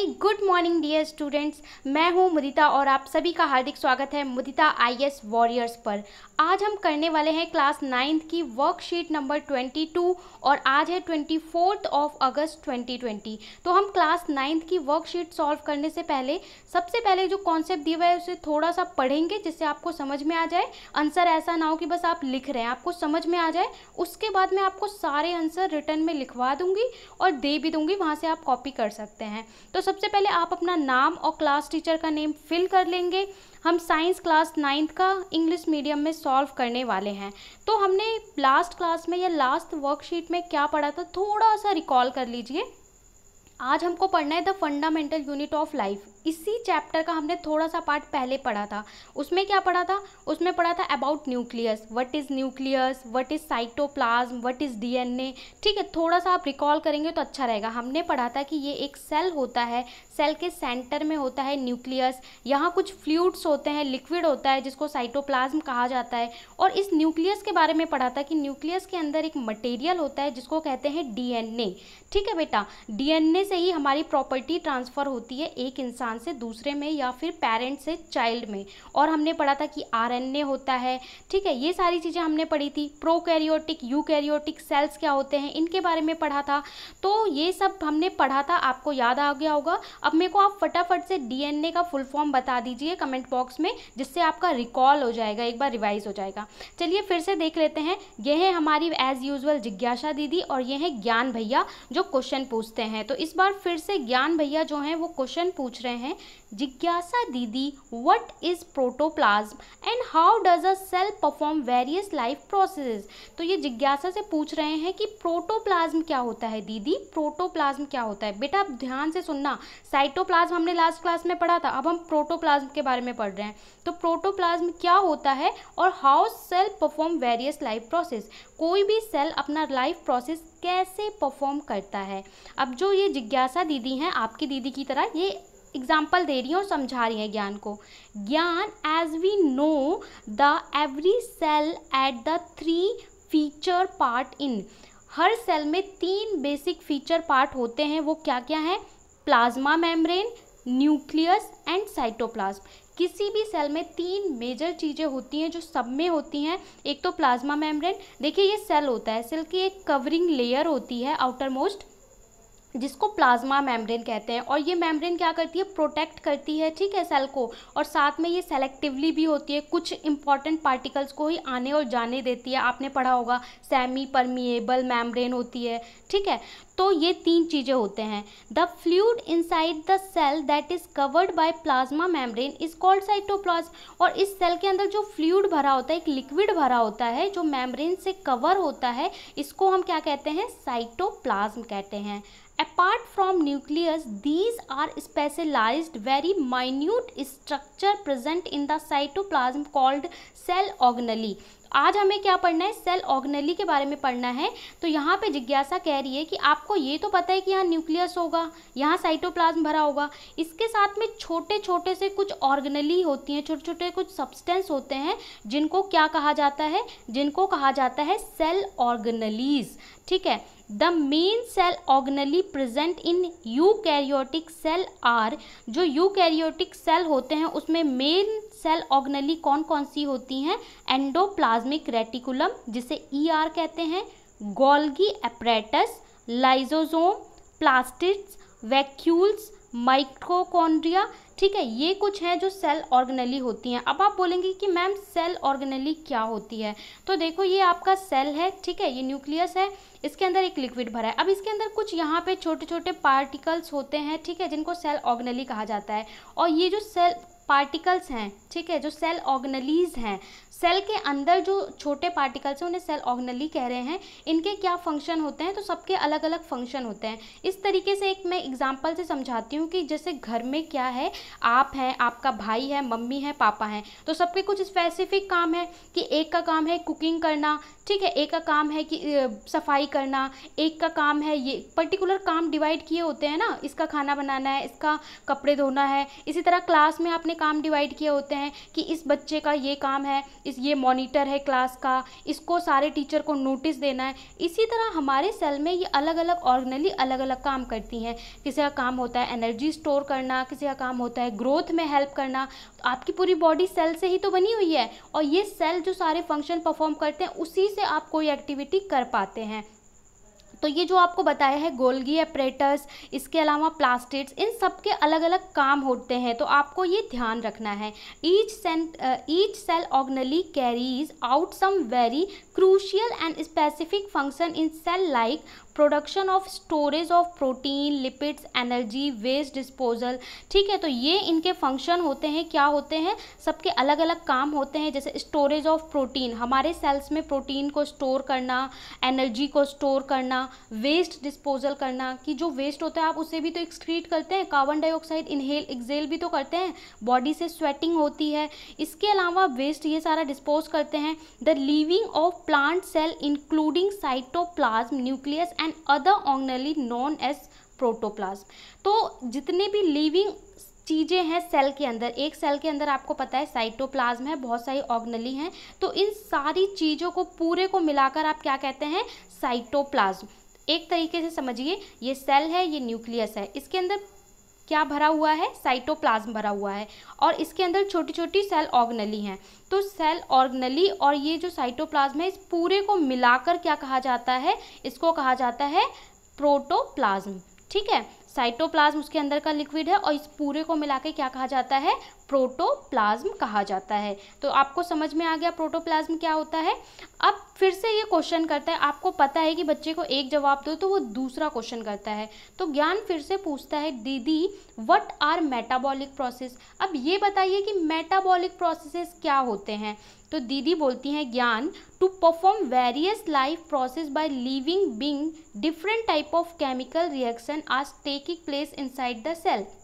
very good morning dear students मैं हूं मुदिता और आप सभी का हार्दिक स्वागत है मुदिता आईएएस वॉरियर्स पर आज हम करने वाले हैं क्लास नाइन्थ की वर्कशीट नंबर ट्वेंटी टू और आज है twenty fourth of August twenty twenty तो हम क्लास नाइन्थ की वर्कशीट सॉल्व करने से पहले सबसे पहले जो कॉन्सेप्ट दिया हुआ है उसे थोड़ा सा पढ़ेंगे जिससे आपको समझ में आ जाए आंसर ऐसा ना हो कि बस आप लिख रहे हैं आपको समझ में आ जाए उसके बाद मैं आपको सारे आंसर रिटर्न में लिखवा दूंगी और दे भी दूंगी वहाँ से आप कॉपी कर सकते हैं तो सबसे पहले आप अपना नाम और क्लास टीचर का नेम फिल कर लेंगे हम साइंस क्लास नाइन्थ का इंग्लिश मीडियम में सॉल्व करने वाले हैं तो हमने लास्ट क्लास में या लास्ट वर्कशीट में क्या पढ़ा था थोड़ा सा रिकॉल कर लीजिए आज हमको पढ़ना है the fundamental unit of life इसी चैप्टर का हमने थोड़ा सा पार्ट पहले पढ़ा था उसमें क्या पढ़ा था उसमें पढ़ा था about nucleus what is nucleus what is cytoplasm what is DNA ठीक है थोड़ा सा आप रिकॉल करेंगे तो अच्छा रहेगा हमने पढ़ा था कि ये एक सेल होता है सेल के सेंटर में होता है न्यूक्लियस यहाँ कुछ फ्लूड्स होते हैं लिक्विड होता है जिसको साइटोप्लाज्म कहा जाता है और इस न्यूक्लियस के बारे में पढ़ा था कि न्यूक्लियस के अंदर एक मटेरियल होता है जिसको कहते हैं डी ठीक है बेटा डी से ही हमारी प्रॉपर्टी ट्रांसफ़र होती है एक इंसान इंसान से दूसरे में या फिर पेरेंट से चाइल्ड में और हमने पढ़ा था कि आर होता है ठीक है ये सारी चीज़ें हमने पढ़ी थी प्रोकैरियोटिक यूकैरियोटिक सेल्स क्या होते हैं इनके बारे में पढ़ा था तो ये सब हमने पढ़ा था आपको याद आ गया होगा अब मेरे को आप फटाफट से डीएनए का फुल फॉर्म बता दीजिए कमेंट बॉक्स में जिससे आपका रिकॉल हो जाएगा एक बार रिवाइज हो जाएगा चलिए फिर से देख लेते हैं यह है हमारी एज यूजल जिज्ञासा दीदी और ये है ज्ञान भैया जो क्वेश्चन पूछते हैं तो इस बार फिर से ज्ञान भैया जो हैं वो क्वेश्चन पूछ रहे हैं हैं जिज्ञासा दीदी what is protoplasm and how does a cell perform various life process तो ये जिज्ञासा से पूछ रहे हैं कि प्रोटोप्लाज्म क्या होता है दीदी प्रोटोप्लाज्म क्या होता है बेटा ध्यान से सुनना साइटोप्लाज्म हमने लास्ट क्लास में पढ़ा था अब हम प्रोटोप्लाज्म के बारे में पढ़ रहे हैं तो प्रोटोप्लाज्म क्या होता है और how cell perform various life process कोई भी सेल अपना लाइफ प्रोसेस कैसे परफॉर्म करता है अब जो ये जिज्ञासा दीदी हैं आपकी दीदी की तरह ये एग्जाम्पल दे रही हूँ समझा रही हैं ज्ञान को ज्ञान as we know the every cell at the three feature part in हर सेल में तीन बेसिक फीचर पार्ट होते हैं वो क्या क्या हैं plasma membrane nucleus and cytoplasm किसी भी सेल में तीन मेजर चीज़ें होती हैं जो सब में होती हैं एक तो प्लाज्मा मेम्ब्रेन देखिए ये सेल होता है सेल की एक कवरिंग लेयर होती है आउटर मोस्ट जिसको प्लाज्मा मेम्ब्रेन कहते हैं और ये मेम्ब्रेन क्या करती है प्रोटेक्ट करती है ठीक है सेल को और साथ में ये सेलेक्टिवली भी होती है कुछ इंपॉर्टेंट पार्टिकल्स को ही आने और जाने देती है आपने पढ़ा होगा सेमी परमिएबल मेम्ब्रेन होती है ठीक है तो ये तीन चीज़ें होते हैं the fluid inside the cell that is covered by plasma membrane is called cytoplasm और इस सेल के अंदर जो फ्लूड भरा होता है एक लिक्विड भरा होता है जो मेम्ब्रेन से कवर होता है इसको हम क्या कहते हैं साइटोप्लाज्म कहते हैं apart from nucleus these are specialized very minute structure present in the cytoplasm called cell organelle आज हमें क्या पढ़ना है सेल ऑर्गनली के बारे में पढ़ना है तो यहाँ पे जिज्ञासा कह रही है कि आपको ये तो पता है कि यहाँ न्यूक्लियस होगा यहाँ साइटोप्लाज्म भरा होगा इसके साथ में छोटे छोटे से कुछ ऑर्गनली होती हैं छोटे छोटे कुछ सब्सटेंस होते हैं जिनको क्या कहा जाता है जिनको कहा जाता है सेल ऑर्गनलीज ठीक है the main cell organelle present in eukaryotic cell are जो यूकैरियोटिक सेल होते हैं उसमें मेन सेल ऑर्गनली कौन कौन सी होती हैं एंडोप्लाज्मिक रेटिकुलम जिसे ई e ER कहते हैं Golgi apparatus lysosome plastids vacuoles mitochondria ठीक है ये कुछ हैं जो सेल ऑर्गेनली होती हैं अब आप बोलेंगे कि मैम सेल ऑर्गेनली क्या होती है तो देखो ये आपका सेल है ठीक है ये न्यूक्लियस है इसके अंदर एक लिक्विड भरा है अब इसके अंदर कुछ यहाँ पे छोटे छोटे पार्टिकल्स होते हैं ठीक है जिनको सेल ऑर्गेनली कहा जाता है और ये जो सेल पार्टिकल्स हैं ठीक है जो सेल ऑर्गनलीज हैं सेल के अंदर जो छोटे पार्टिकल्स हैं उन्हें सेल ऑर्गनली कह रहे हैं इनके क्या फंक्शन होते हैं तो सबके अलग अलग फंक्शन होते हैं इस तरीके से एक मैं एग्जाम्पल से समझाती हूँ कि जैसे घर में क्या है आप हैं आपका भाई है मम्मी है पापा हैं तो सबके कुछ स्पेसिफिक काम है कि एक का काम है कुकिंग करना ठीक है एक का काम है कि सफाई करना एक का काम है ये पर्टिकुलर काम डिवाइड किए होते हैं ना इसका खाना बनाना है इसका कपड़े धोना है इसी तरह क्लास में आपने काम डिवाइड किए होते हैं कि इस बच्चे का ये काम है इस ये मॉनिटर है क्लास का इसको सारे टीचर को नोटिस देना है इसी तरह हमारे सेल में ये अलग अलग ऑर्गनली अलग अलग काम करती हैं किसी का काम होता है एनर्जी स्टोर करना किसी का काम होता है ग्रोथ में हेल्प करना तो आपकी पूरी बॉडी सेल से ही तो बनी हुई है और ये सेल जो सारे फंक्शन परफॉर्म करते हैं उसी से आप कोई एक्टिविटी कर पाते हैं तो ये जो आपको बताया है गोल्गी एपरेटर्स इसके अलावा प्लास्टिड्स इन सब के अलग अलग काम होते हैं तो आपको ये ध्यान रखना है each cent each cell organelle carries out some very crucial and specific function in cell like production of storage of protein lipids energy waste disposal ठीक है तो ये इनके फंक्शन होते हैं क्या होते हैं सबके अलग अलग काम होते हैं जैसे स्टोरेज ऑफ प्रोटीन हमारे सेल्स में प्रोटीन को स्टोर करना एनर्जी को स्टोर करना वेस्ट डिस्पोजल करना कि जो वेस्ट होता है आप उसे भी तो एक्सक्रीट करते हैं कार्बन डाइऑक्साइड इनहेल एक्सेल भी तो करते हैं बॉडी से स्वेटिंग होती है इसके अलावा वेस्ट ये सारा डिस्पोज करते हैं the living of plant cell including cytoplasm nucleus and other organelle known as protoplasm तो जितने भी लिविंग चीज़ें हैं सेल के अंदर एक सेल के अंदर आपको पता है साइटोप्लाज्म है बहुत सारी ऑर्गनली हैं तो इन सारी चीज़ों को पूरे को मिलाकर आप क्या कहते हैं साइटोप्लाज्म एक तरीके से समझिए ये सेल है ये न्यूक्लियस है इसके अंदर क्या भरा हुआ है साइटोप्लाज्म भरा हुआ है और इसके अंदर छोटी छोटी सेल ऑर्गनली हैं तो सेल ऑर्गनली और ये जो साइटोप्लाज्म है इस पूरे को मिलाकर क्या कहा जाता है इसको कहा जाता है प्रोटोप्लाज्म ठीक है साइटोप्लाज्म उसके अंदर का लिक्विड है और इस पूरे को मिला क्या कहा जाता है प्रोटोप्लाज्म कहा जाता है तो आपको समझ में आ गया प्रोटोप्लाज्म क्या होता है अब फिर से ये क्वेश्चन करता है आपको पता है कि बच्चे को एक जवाब दो तो वो दूसरा क्वेश्चन करता है तो ज्ञान फिर से पूछता है दीदी व्हाट आर मेटाबॉलिक प्रोसेस अब ये बताइए कि मेटाबॉलिक प्रोसेसेस क्या होते हैं तो दीदी बोलती हैं ज्ञान to perform various life process by living being different type of chemical reaction आज taking place inside the self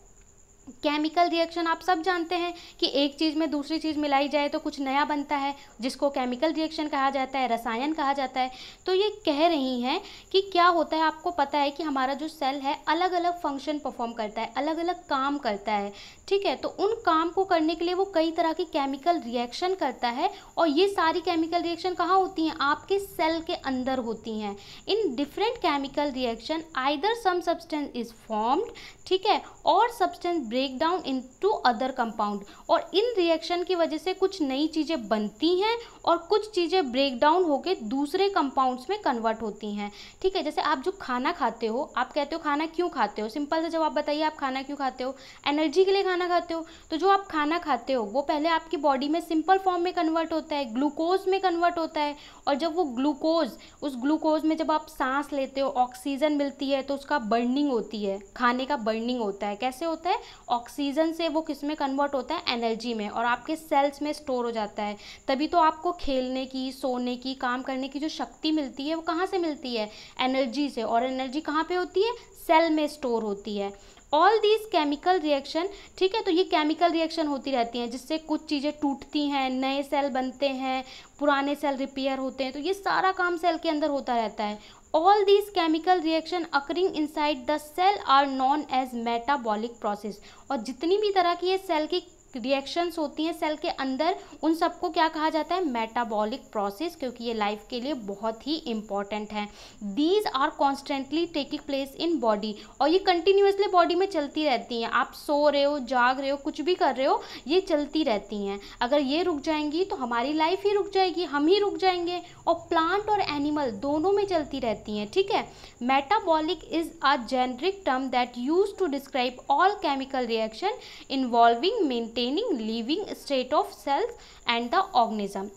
chemical reaction आप सब जानते हैं कि एक चीज़ में दूसरी चीज़ मिलाई जाए तो कुछ नया बनता है जिसको केमिकल रिएक्शन कहा जाता है रसायन कहा जाता है तो ये कह रही हैं कि क्या होता है आपको पता है कि हमारा जो सेल है अलग अलग फंक्शन परफॉर्म करता है अलग अलग काम करता है ठीक है तो उन काम को करने के लिए वो कई तरह की केमिकल रिएक्शन करता है और ये सारी केमिकल रिएक्शन कहाँ होती हैं आपके सेल के अंदर होती हैं in different chemical reaction either some substance is formed ठीक है और substance break down into other compound और इन रिएक्शन की वजह से कुछ नई चीज़ें बनती हैं और कुछ चीज़ें ब्रेक डाउन होकर दूसरे कंपाउंड्स में कन्वर्ट होती हैं ठीक है जैसे आप जो खाना खाते हो आप कहते हो खाना क्यों खाते हो सिंपल सा जवाब बताइए आप खाना क्यों खाते हो एनर्जी के लिए खाना खाते हो तो जो आप खाना खाते हो वो पहले आपकी बॉडी में सिंपल फॉर्म में कन्वर्ट होता है ग्लूकोज में कन्वर्ट होता है और जब वो ग्लूकोज उस ग्लूकोज में जब आप सांस लेते हो ऑक्सीजन मिलती है तो उसका बर्निंग होती है खाने का बर्निंग होता है कैसे होता है ऑक्सीजन से वो किस में कन्वर्ट होता है एनर्जी में और आपके सेल्स में स्टोर हो जाता है तभी तो आपको खेलने की सोने की काम करने की जो शक्ति मिलती है वो कहाँ से मिलती है एनर्जी से और एनर्जी कहाँ पे होती है सेल में स्टोर होती है ऑल दीज केमिकल रिएक्शन ठीक है तो ये केमिकल रिएक्शन होती रहती हैं जिससे कुछ चीज़ें टूटती हैं नए सेल बनते हैं पुराने सेल रिपेयर होते हैं तो ये सारा काम सेल के अंदर होता रहता है all these chemical reaction occurring inside the cell are known as metabolic process और जितनी भी तरह की ये सेल की रिएक्शंस होती हैं सेल के अंदर उन सबको क्या कहा जाता है मेटाबॉलिक प्रोसेस क्योंकि ये लाइफ के लिए बहुत ही इंपॉर्टेंट है these are constantly taking place in body और ये कंटिन्यूसली बॉडी में चलती रहती हैं आप सो रहे हो जाग रहे हो कुछ भी कर रहे हो ये चलती रहती हैं अगर ये रुक जाएंगी तो हमारी लाइफ ही रुक जाएगी हम ही रुक जाएंगे और प्लांट और एनिमल दोनों में चलती रहती हैं ठीक है metabolic is a generic term that use to describe all chemical reaction involving main maintaining living state of cells and the organism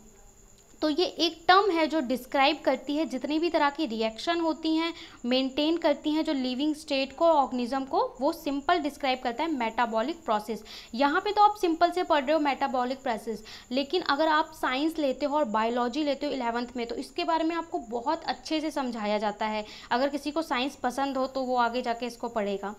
तो ये एक टर्म है जो डिस्क्राइब करती है जितनी भी तरह की रिएक्शन होती हैं मेंटेन करती हैं जो लिविंग स्टेट को ऑर्गेनिज्म को वो सिंपल डिस्क्राइब करता है मेटाबॉलिक प्रोसेस यहाँ पे तो आप सिंपल से पढ़ रहे हो मेटाबॉलिक प्रोसेस लेकिन अगर आप साइंस लेते हो और बायोलॉजी लेते हो इलेवंथ में तो इसके बारे में आपको बहुत अच्छे से समझाया जाता है अगर किसी को साइंस पसंद हो तो वो आगे जाके इसको पढ़ेगा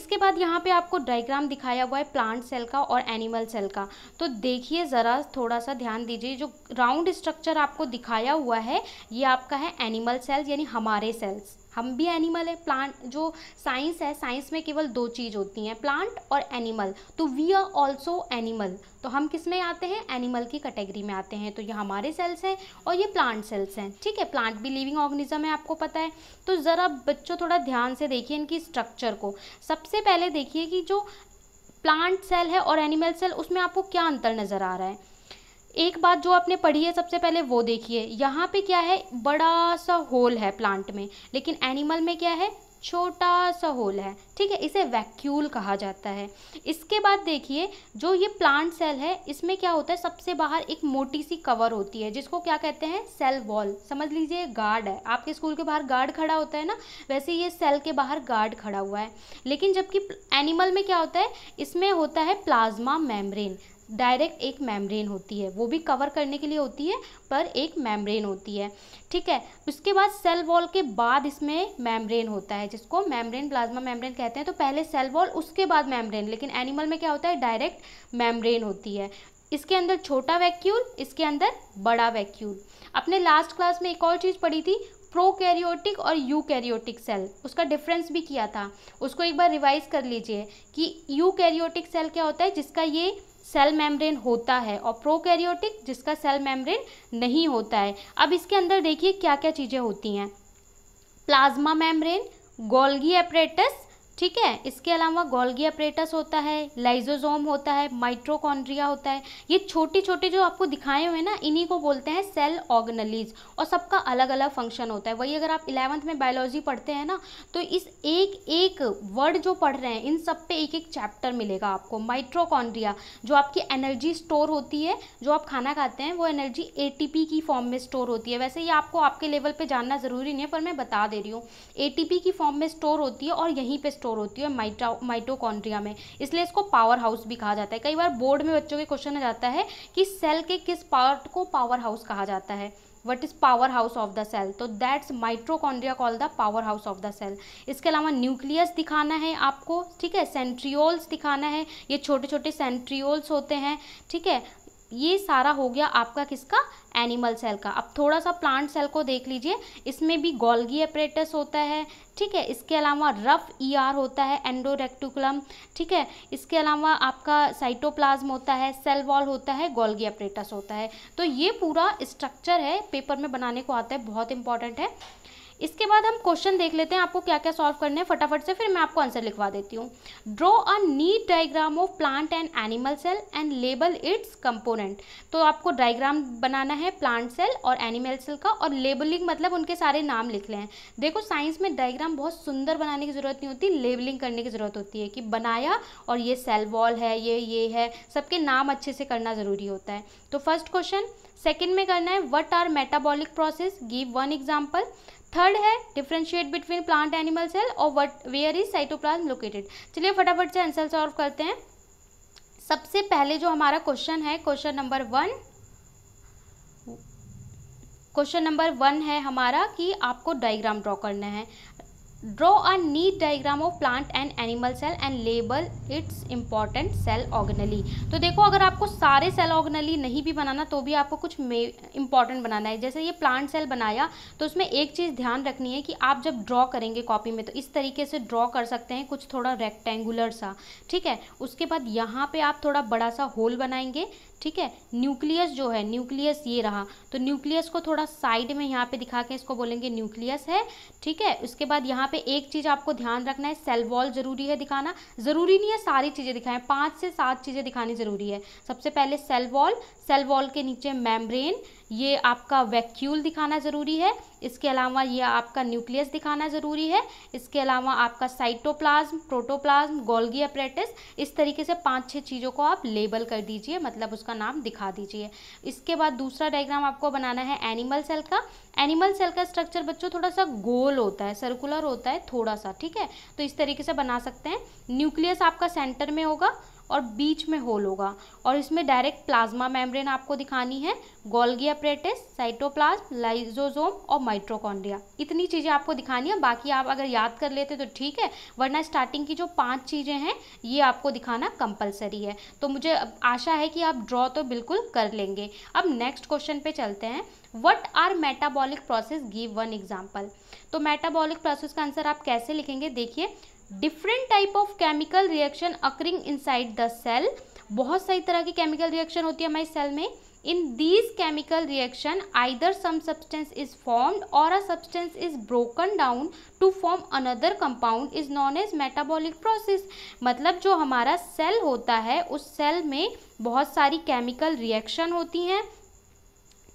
इसके बाद यहाँ पर आपको डाइग्राम दिखाया हुआ है प्लांट सेल का और एनिमल सेल का तो देखिए ज़रा थोड़ा सा ध्यान दीजिए जो राउंड स्ट्रक्चर स्ट्रक्चर आपको दिखाया हुआ है ये आपका है एनिमल सेल्स यानी हमारे सेल्स हम भी एनिमल है प्लांट जो साइंस है साइंस में केवल दो चीज़ होती हैं प्लांट और एनिमल तो वी आर ऑल्सो एनिमल तो हम किस में आते हैं एनिमल की कैटेगरी में आते हैं तो ये हमारे सेल्स हैं और ये प्लांट सेल्स हैं ठीक है प्लांट भी लिविंग ऑर्गेनिज्म है आपको पता है तो ज़रा बच्चों थोड़ा ध्यान से देखिए इनकी स्ट्रक्चर को सबसे पहले देखिए कि जो प्लांट सेल है और एनिमल सेल उसमें आपको क्या अंतर नज़र आ रहा है एक बात जो आपने पढ़ी है सबसे पहले वो देखिए यहाँ पे क्या है बड़ा सा होल है प्लांट में लेकिन एनिमल में क्या है छोटा सा होल है ठीक है इसे वैक्यूल कहा जाता है इसके बाद देखिए जो ये प्लांट सेल है इसमें क्या होता है सबसे बाहर एक मोटी सी कवर होती है जिसको क्या कहते हैं सेल वॉल समझ लीजिए गार्ड है आपके स्कूल के बाहर गार्ड खड़ा होता है ना वैसे ये सेल के बाहर गार्ड खड़ा हुआ है लेकिन जबकि एनिमल में क्या होता है इसमें होता है प्लाज्मा मेम्ब्रेन डायरेक्ट एक मेम्ब्रेन होती है वो भी कवर करने के लिए होती है पर एक मेम्ब्रेन होती है ठीक है उसके बाद सेल वॉल के बाद इसमें मेम्ब्रेन होता है जिसको मेम्ब्रेन प्लाज्मा मेम्ब्रेन कहते हैं तो पहले सेल वॉल उसके बाद मेम्ब्रेन लेकिन एनिमल में क्या होता है डायरेक्ट मेम्ब्रेन होती है इसके अंदर छोटा वैक्यूल इसके अंदर बड़ा वैक्यूल अपने लास्ट क्लास में एक और चीज़ पढ़ी थी प्रोकैरियोटिक और यूकैरियोटिक सेल उसका डिफरेंस भी किया था उसको एक बार रिवाइज कर लीजिए कि यूकैरियोटिक सेल क्या होता है जिसका ये सेल मेम्ब्रेन होता है और प्रोकैरियोटिक जिसका सेल मेम्ब्रेन नहीं होता है अब इसके अंदर देखिए क्या क्या चीज़ें होती हैं प्लाज्मा मेम्ब्रेन गोल्गी एपरेटस ठीक है इसके अलावा गोल्गी अप्रेटस होता है लाइजोजोम होता है माइट्रोकॉन्ड्रिया होता है ये छोटे छोटे जो आपको दिखाए हुए हैं ना इन्हीं को बोलते हैं सेल ऑर्गनलीज और सबका अलग अलग फंक्शन होता है वही अगर आप इलेवंथ में बायोलॉजी पढ़ते हैं ना तो इस एक एक वर्ड जो पढ़ रहे हैं इन सब पे एक एक चैप्टर मिलेगा आपको माइट्रोकॉन्ड्रिया जो आपकी एनर्जी स्टोर होती है जो आप खाना खाते हैं वो एनर्जी ए की फॉर्म में स्टोर होती है वैसे ये आपको आपके लेवल पर जानना ज़रूरी नहीं है पर मैं बता दे रही हूँ ए की फॉर्म में स्टोर होती है और यहीं पर स्टोर होती है माइटोकॉन्ड्रिया में इसलिए इसको पावर हाउस भी कहा जाता है कई बार बोर्ड में बच्चों के क्वेश्चन आ जाता है कि सेल के किस पार्ट को पावर हाउस कहा जाता है what is powerhouse of the cell तो that's mitochondria call the powerhouse of the cell इसके अलावा न्यूक्लियस दिखाना है आपको ठीक है सेंट्रियोल्स दिखाना है ये छोटे छोटे सेंट्रियोल्स होते हैं ठीक है ये सारा हो गया आपका किसका एनिमल सेल का अब थोड़ा सा प्लांट सेल को देख लीजिए इसमें भी गोल्गी अप्रेटस होता है ठीक है इसके अलावा रफ ईआर e होता है एंडोरेक्टिकुलम ठीक है इसके अलावा आपका साइटोप्लाज्म होता है सेल वॉल होता है गोल्गी अप्रेटस होता है तो ये पूरा स्ट्रक्चर है पेपर में बनाने को आता है बहुत इंपॉर्टेंट है इसके बाद हम क्वेश्चन देख लेते हैं आपको क्या क्या सॉल्व करने हैं फटाफट से फिर मैं आपको आंसर लिखवा देती हूँ draw a neat diagram of plant and animal cell and label its component तो आपको डायग्राम बनाना है प्लांट सेल और एनिमल सेल का और लेबलिंग मतलब उनके सारे नाम लिख लें देखो साइंस में डायग्राम बहुत सुंदर बनाने की ज़रूरत नहीं होती लेबलिंग करने की ज़रूरत होती है कि बनाया और ये सेल वॉल है ये ये है सबके नाम अच्छे से करना ज़रूरी होता है तो फर्स्ट क्वेश्चन सेकेंड में करना है what are metabolic process give one example third है differentiate between plant animal cell और what where is cytoplasm located चलिए फटाफट से आंसर सॉल्व करते हैं सबसे पहले जो हमारा क्वेश्चन है question number one question number one है हमारा कि आपको डायग्राम ड्रॉ करना है Draw a neat diagram of plant and animal cell and label its important cell organelle तो देखो अगर आपको सारे सेल ऑर्गनली नहीं भी बनाना तो भी आपको कुछ इम्पॉर्टेंट बनाना है जैसे ये प्लांट सेल बनाया तो उसमें एक चीज़ ध्यान रखनी है कि आप जब ड्रॉ करेंगे कॉपी में तो इस तरीके से ड्रॉ कर सकते हैं कुछ थोड़ा रेक्टेंगुलर सा ठीक है उसके बाद यहाँ पे आप थोड़ा बड़ा सा होल बनाएंगे ठीक है न्यूक्लियस जो है न्यूक्लियस ये रहा तो न्यूक्लियस को थोड़ा साइड में यहाँ पे दिखा के इसको बोलेंगे न्यूक्लियस है ठीक है उसके बाद यहाँ पे एक चीज़ आपको ध्यान रखना है सेल वॉल ज़रूरी है दिखाना ज़रूरी नहीं है सारी चीज़ें दिखाएं पांच से सात चीज़ें दिखानी ज़रूरी है सबसे पहले सेल वॉल सेल वॉल के नीचे मैमब्रेन ये आपका वैक्यूल दिखाना ज़रूरी है इसके अलावा ये आपका न्यूक्लियस दिखाना ज़रूरी है इसके अलावा आपका साइटोप्लाज्म प्रोटोप्लाज्म गोल्गी अपरेटिस इस तरीके से पांच छह चीज़ों को आप लेबल कर दीजिए मतलब उसका नाम दिखा दीजिए इसके बाद दूसरा डायग्राम आपको बनाना है एनिमल सेल का एनिमल सेल का स्ट्रक्चर बच्चों थोड़ा सा गोल होता है सर्कुलर होता है थोड़ा सा ठीक है तो इस तरीके से बना सकते हैं न्यूक्लियस आपका सेंटर में होगा और बीच में होल होगा और इसमें डायरेक्ट प्लाज्मा मेम्ब्रेन आपको दिखानी है गोल्गिया प्रेटिस साइटोप्लाज्म लाइजोजोम और माइट्रोकॉन्ड्रिया इतनी चीज़ें आपको दिखानी है बाकी आप अगर याद कर लेते तो ठीक है वरना स्टार्टिंग की जो पांच चीज़ें हैं ये आपको दिखाना कंपलसरी है तो मुझे आशा है कि आप ड्रॉ तो बिल्कुल कर लेंगे अब नेक्स्ट क्वेश्चन पे चलते हैं what are metabolic process give one example तो मेटाबॉलिक प्रोसेस का आंसर आप कैसे लिखेंगे देखिए different type of chemical reaction inside the cell बहुत सही तरह की केमिकल रिएक्शन होती है हमारी सेल में in these chemical reaction either some substance is formed और a substance is broken down to form another compound is known as metabolic process मतलब जो हमारा सेल होता है उस सेल में बहुत सारी केमिकल रिएक्शन होती हैं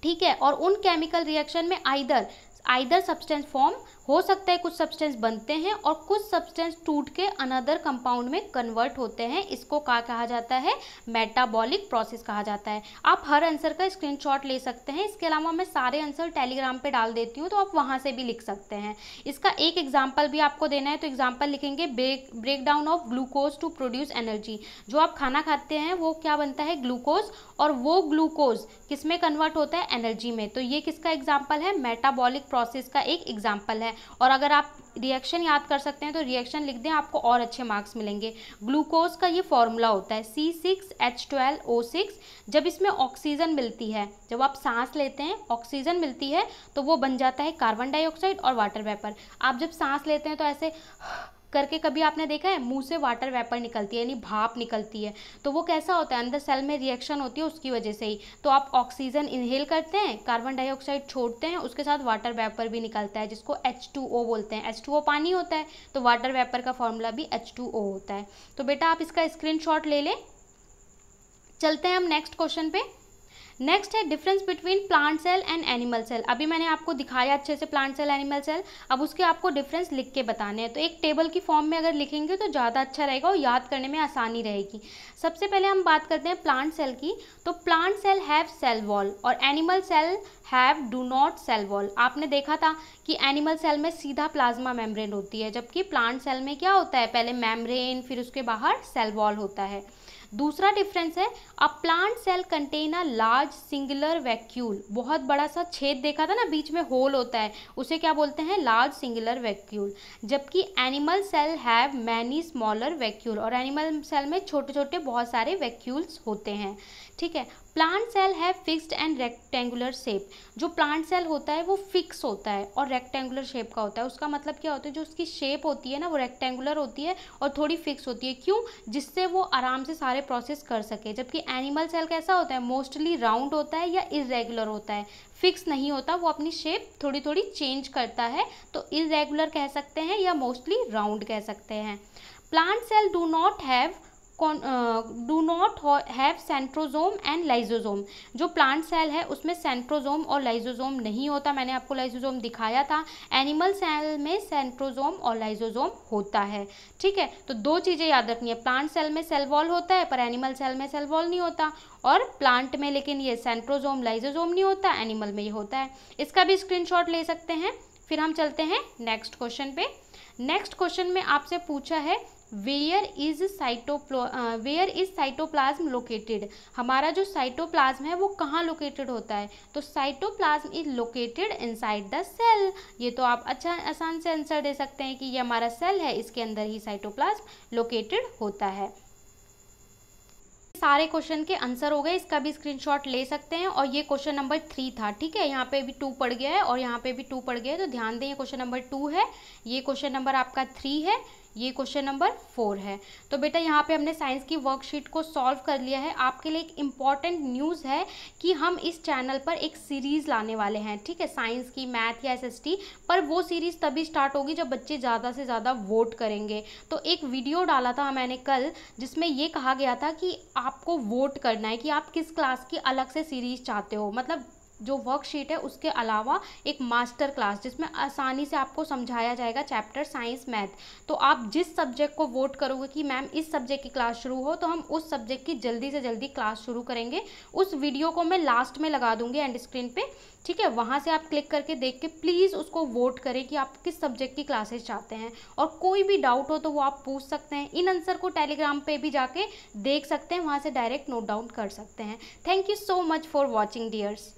ठीक है और उन केमिकल रिएक्शन में आइदर आइदर सब्सटेंस फॉर्म हो सकता है कुछ सब्सटेंस बनते हैं और कुछ सब्सटेंस टूट के अनदर कंपाउंड में कन्वर्ट होते हैं इसको क्या कहा जाता है मेटाबॉलिक प्रोसेस कहा जाता है आप हर आंसर का स्क्रीनशॉट ले सकते हैं इसके अलावा मैं सारे आंसर टेलीग्राम पे डाल देती हूँ तो आप वहाँ से भी लिख सकते हैं इसका एक एग्जाम्पल भी आपको देना है तो एग्जाम्पल लिखेंगे break break down of glucose to produce energy जो आप खाना खाते हैं वो क्या बनता है ग्लूकोज और वो ग्लूकोज किस में कन्वर्ट होता है एनर्जी में तो ये किसका एग्जाम्पल है मेटाबॉलिक प्रोसेस का एक एग्जाम्पल है और अगर आप रिएक्शन याद कर सकते हैं तो रिएक्शन लिख दें आपको और अच्छे मार्क्स मिलेंगे ग्लूकोज का ये फॉर्मूला होता है C six H twelve O six जब इसमें ऑक्सीजन मिलती है जब आप सांस लेते हैं ऑक्सीजन मिलती है तो वो बन जाता है कार्बन डाइऑक्साइड और वाटर वेपर आप जब सांस लेते हैं तो ऐसे करके कभी आपने देखा है मुंह से वाटर वेपर निकलती है यानी भाप निकलती है तो वो कैसा होता है अंदर सेल में रिएक्शन होती है उसकी वजह से ही तो आप ऑक्सीजन इनहेल करते हैं कार्बन डाइऑक्साइड छोड़ते हैं उसके साथ वाटर वेपर भी निकलता है जिसको एच बोलते हैं एच पानी होता है तो वाटर वेपर का फॉर्मूला भी एच होता है तो बेटा आप इसका स्क्रीन ले लें चलते हैं हम नेक्स्ट क्वेश्चन पे नेक्स्ट है difference between plant cell and animal cell अभी मैंने आपको दिखाया अच्छे से प्लांट सेल एनिमल सेल अब उसके आपको डिफरेंस लिख के बताने हैं तो एक टेबल की फॉर्म में अगर लिखेंगे तो ज़्यादा अच्छा रहेगा और याद करने में आसानी रहेगी सबसे पहले हम बात करते हैं प्लांट सेल की तो plant cell have cell wall और animal cell have do not cell wall आपने देखा था कि एनिमल सेल में सीधा प्लाज्मा मेम्ब्रेन होती है जबकि प्लांट सेल में क्या होता है पहले मेम्ब्रेन फिर उसके बाहर सेल वॉल होता है दूसरा डिफरेंस है a plant cell contain a large singular vacuole बहुत बड़ा सा छेद देखा था ना बीच में होल होता है उसे क्या बोलते हैं लार्ज सिंगुलर वैक्यूल जबकि animal cell have many smaller vacuole और एनिमल सेल में छोटे छोटे बहुत सारे वैक्यूल्स होते हैं ठीक है प्लांट सेल है फिक्स्ड एंड रेक्टेंगुलर शेप जो प्लांट सेल होता है वो फिक्स होता है और रेक्टेंगुलर शेप का होता है उसका मतलब क्या होता है जो उसकी शेप होती है ना वो रेक्टेंगुलर होती है और थोड़ी फिक्स होती है क्यों जिससे वो आराम से सारे सारे प्रोसेस कर सके जबकि एनिमल सेल कैसा होता है मोस्टली राउंड होता है या इरेगुलर होता है फिक्स नहीं होता वो अपनी शेप थोड़ी थोड़ी चेंज करता है तो इरेगुलर कह सकते हैं या मोस्टली राउंड कह सकते हैं plant cell do not have do not have centrosome and lysosome जो प्लांट सेल है उसमें सेंट्रोजोम और लाइजोजोम नहीं होता मैंने आपको लाइजोजोम दिखाया था एनिमल सेल में सेंट्रोजोम और लाइजोजोम होता है ठीक है तो दो चीज़ें याद रखनी है प्लांट सेल में सेल वॉल होता है पर एनिमल सेल में सेल वॉल नहीं होता और प्लांट में लेकिन ये सेंट्रोजोम लाइजोजोम नहीं होता एनिमल में ये होता है इसका भी स्क्रीन ले सकते हैं फिर हम चलते हैं नेक्स्ट क्वेश्चन पे नेक्स्ट क्वेश्चन में आपसे पूछा है where is cyto where is cytoplasm located हमारा जो साइटोप्लाज्म है वो कहाँ लोकेटेड होता है तो cytoplasm is located inside the cell ये तो आप अच्छा आसान से आंसर दे सकते हैं कि ये हमारा सेल है इसके अंदर ही साइटोप्लाज्म लोकेटेड होता है सारे क्वेश्चन के आंसर हो गए इसका भी स्क्रीनशॉट ले सकते हैं और ये क्वेश्चन नंबर थ्री था ठीक है यहाँ पे भी टू पड़ गया है और यहाँ पे भी टू पड़ गया है तो ध्यान दें ये क्वेश्चन नंबर टू है ये क्वेश्चन नंबर आपका थ्री है ये क्वेश्चन नंबर फोर है तो बेटा यहाँ पे हमने साइंस की वर्कशीट को सॉल्व कर लिया है आपके लिए एक इम्पॉर्टेंट न्यूज़ है कि हम इस चैनल पर एक सीरीज़ लाने वाले हैं ठीक है साइंस की मैथ या एसएसटी पर वो सीरीज़ तभी स्टार्ट होगी जब बच्चे ज़्यादा से ज़्यादा वोट करेंगे तो एक वीडियो डाला था मैंने कल जिसमें ये कहा गया था कि आपको वोट करना है कि आप किस क्लास की अलग से सीरीज़ चाहते हो मतलब जो वर्कशीट है उसके अलावा एक मास्टर क्लास जिसमें आसानी से आपको समझाया जाएगा चैप्टर साइंस मैथ तो आप जिस सब्जेक्ट को वोट करोगे कि मैम इस सब्जेक्ट की क्लास शुरू हो तो हम उस सब्जेक्ट की जल्दी से जल्दी क्लास शुरू करेंगे उस वीडियो को मैं लास्ट में लगा दूंगी एंड स्क्रीन पर ठीक है वहाँ से आप क्लिक करके देख के प्लीज़ उसको वोट करें कि आप किस सब्जेक्ट की क्लासेस चाहते हैं और कोई भी डाउट हो तो वो आप पूछ सकते हैं इन आंसर को टेलीग्राम पे भी जाके देख सकते हैं वहाँ से डायरेक्ट नोट डाउन कर सकते हैं thank you so much for watching dears